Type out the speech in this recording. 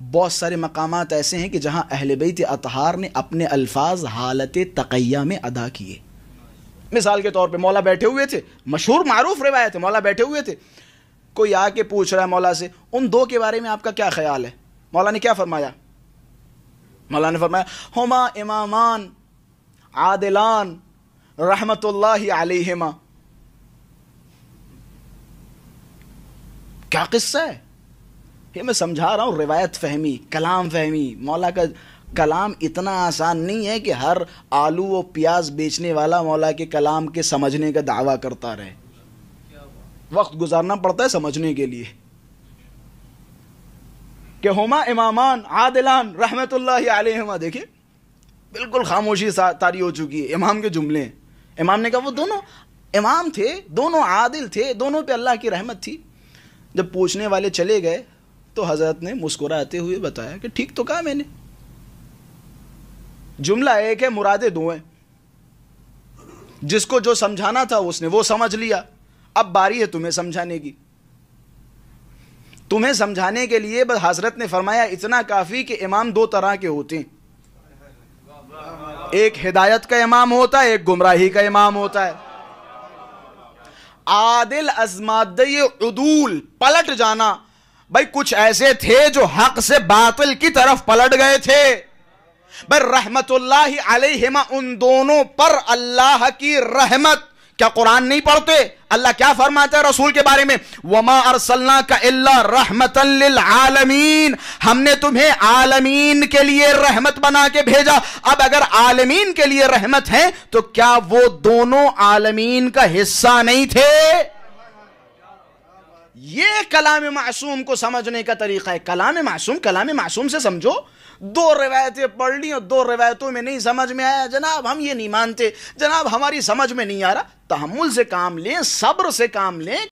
बहुत सारे मकाम ऐसे हैं कि जहाँ अहल बैत अतहार ने अपने अल्फाज हालत तकैया में अदा किए मिसाल के तौर पर मौला बैठे हुए थे मशहूर मरूफ रिवायत है मौला बैठे हुए थे कोई आके पूछ रहा है मौला से उन दो के बारे में आपका क्या ख्याल है मौला ने क्या फरमाया मौला ने फरमाया हमा इमामान आदिलान रहमत आलिमा क्या किस्सा है ये मैं समझा रहा हूँ रिवायत फहमी कलाम फहमी मौला का कलाम इतना आसान नहीं है कि हर आलू व प्याज बेचने वाला मौला के कलाम के समझने का दावा करता रहे वक्त गुजारना पड़ता है समझने के लिए कि हुमा इमामान आदिलान रहमतुल्लाह देखिए बिल्कुल खामोशी तारी हो चुकी है इमाम के जुमले इमाम ने कहा वो दोनों इमाम थे दोनों आदिल थे दोनों पे अल्लाह की रहमत थी जब पूछने वाले चले गए तो हजरत ने मुस्कुराते हुए बताया कि ठीक तो कहा मैंने जुमला एक है मुरादे दो हैं जिसको जो समझाना था उसने वो समझ लिया अब बारी है तुम्हें समझाने की तुम्हें समझाने के लिए बस हजरत ने फरमाया इतना काफ़ी कि इमाम दो तरह के होते हैं एक हिदायत का इमाम होता है एक गुमराही का इमाम होता है आदिल अजमादय उदूल पलट जाना भाई कुछ ऐसे थे जो हक से बातिल की तरफ पलट गए थे भाई रहमत अलैहिमा उन दोनों पर अल्लाह की रहमत क्या कुरान नहीं पढ़ते अल्लाह क्या फरमाता है रसूल के बारे में वमा अरसल्ला का अल्लाह रहमत आलमीन हमने तुम्हें आलमीन के लिए रहमत बना के भेजा अब अगर आलमीन के लिए रहमत है तो क्या वो दोनों आलमीन का हिस्सा नहीं थे ये कलाम मासूम को समझने का तरीका है कलाम मासूम कलाम मासूम से समझो दो रिवायतें पढ़ ली और दो रिवायतों में नहीं समझ में आया जनाब हम ये नहीं मानते जनाब हमारी समझ में नहीं आ रहा तहमुल से काम लें सब्र से काम लें